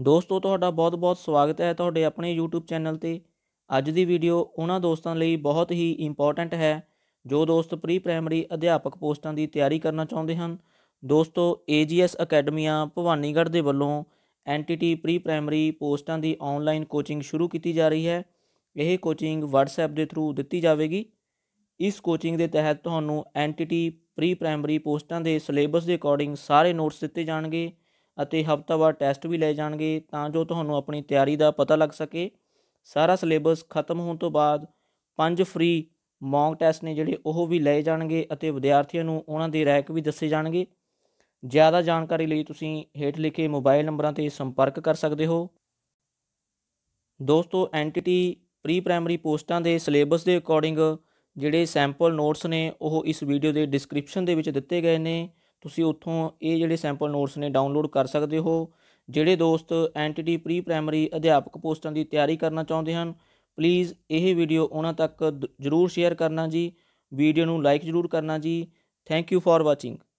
ਦੋਸਤੋ ਤੁਹਾਡਾ ਬਹੁਤ-ਬਹੁਤ ਸਵਾਗਤ ਹੈ ਤੁਹਾਡੇ ਆਪਣੇ YouTube ਚੈਨਲ ਤੇ ਅੱਜ ਦੀ ਵੀਡੀਓ ਉਹਨਾਂ ਦੋਸਤਾਂ ਲਈ ਬਹੁਤ ਹੀ ਇੰਪੋਰਟੈਂਟ ਹੈ ਜੋ ਦੋਸਤ ਪ੍ਰੀ ਪ੍ਰਾਇਮਰੀ ਅਧਿਆਪਕ ਪੋਸਟਾਂ ਦੀ ਤਿਆਰੀ ਕਰਨਾ ਚਾਹੁੰਦੇ ਹਨ ਦੋਸਤੋ AGS ਅਕੈਡਮੀਆ ਭਵਾਨੀਗੜ੍ਹ ਦੇ ਵੱਲੋਂ ਐਂਟੀਟੀ ਪ੍ਰੀ ਪ੍ਰਾਇਮਰੀ ਪੋਸਟਾਂ ਦੀ ਆਨਲਾਈਨ ਕੋਚਿੰਗ ਸ਼ੁਰੂ ਕੀਤੀ ਜਾ ਰਹੀ ਹੈ ਇਹ ਕੋਚਿੰਗ WhatsApp ਦੇ ਥਰੂ ਦਿੱਤੀ ਜਾਵੇਗੀ ਇਸ ਕੋਚਿੰਗ ਦੇ ਤਹਿਤ ਤੁਹਾਨੂੰ ਐਂਟੀਟੀ ਪ੍ਰੀ ਪ੍ਰਾਇਮਰੀ ਪੋਸਟਾਂ ਦੇ ਸਿਲੇਬਸ ਦੇ ਅਕੋਰਡਿੰਗ ਸਾਰੇ ਨੋਟਸ ਦਿੱਤੇ ਜਾਣਗੇ ਅਤੇ ਹਫ਼ਤਾਵਾਰ ਟੈਸਟ ਵੀ ਲਏ ਜਾਣਗੇ ਤਾਂ ਜੋ ਤੁਹਾਨੂੰ ਆਪਣੀ ਤਿਆਰੀ ਦਾ ਪਤਾ ਲੱਗ ਸਕੇ ਸਾਰਾ ਸਿਲੇਬਸ ਖਤਮ ਹੋਣ ਤੋਂ ਬਾਅਦ ਪੰਜ ਫ੍ਰੀ ਮੌਕ ਟੈਸਟ ਨੇ ਜਿਹੜੇ ਉਹ ਵੀ ਲਏ ਜਾਣਗੇ ਅਤੇ ਵਿਦਿਆਰਥੀਆਂ ਨੂੰ ਉਹਨਾਂ ਦੇ ਰੈਂਕ ਵੀ ਦੱਸੇ ਜਾਣਗੇ ਜ਼ਿਆਦਾ ਜਾਣਕਾਰੀ ਲਈ ਤੁਸੀਂ ਹੇਠ ਲਿਖੇ ਮੋਬਾਈਲ ਨੰਬਰਾਂ ਤੇ ਸੰਪਰਕ ਕਰ ਸਕਦੇ ਹੋ ਦੋਸਤੋ ਐਂਟੀਟੀ ਪ੍ਰੀ ਪ੍ਰਾਇਮਰੀ ਪੋਸਟਾਂ ਦੇ ਸਿਲੇਬਸ ਦੇ ਅਕੋਰਡਿੰਗ ਜਿਹੜੇ ਸੈਂਪਲ ਨੋਟਸ ਨੇ ਉਹ ਇਸ ਵੀਡੀਓ ਦੇ ਡਿਸਕ੍ਰਿਪਸ਼ਨ ਦੇ ਵਿੱਚ ਦਿੱਤੇ ਗਏ ਨੇ ਤੁਸੀਂ ਉੱਥੋਂ ਇਹ ਜਿਹੜੇ ਸੈਂਪਲ ਨੋਟਸ ਨੇ ਡਾਊਨਲੋਡ ਕਰ ਸਕਦੇ ਹੋ ਜਿਹੜੇ ਦੋਸਤ ਐਂਟੀਟੀ ਪ੍ਰੀ ਪ੍ਰਾਇਮਰੀ ਅਧਿਆਪਕ ਪੋਸਟਾਂ ਦੀ ਤਿਆਰੀ ਕਰਨਾ ਚਾਹੁੰਦੇ ਹਨ ਪਲੀਜ਼ ਇਹ ਵੀਡੀਓ ਉਹਨਾਂ ਤੱਕ ਜ਼ਰੂਰ ਸ਼ੇਅਰ ਕਰਨਾ ਜੀ ਵੀਡੀਓ ਨੂੰ ਲਾਈਕ ਜ਼ਰੂਰ ਕਰਨਾ ਜੀ ਥੈਂਕ ਯੂ ਫਾਰ ਵਾਚਿੰਗ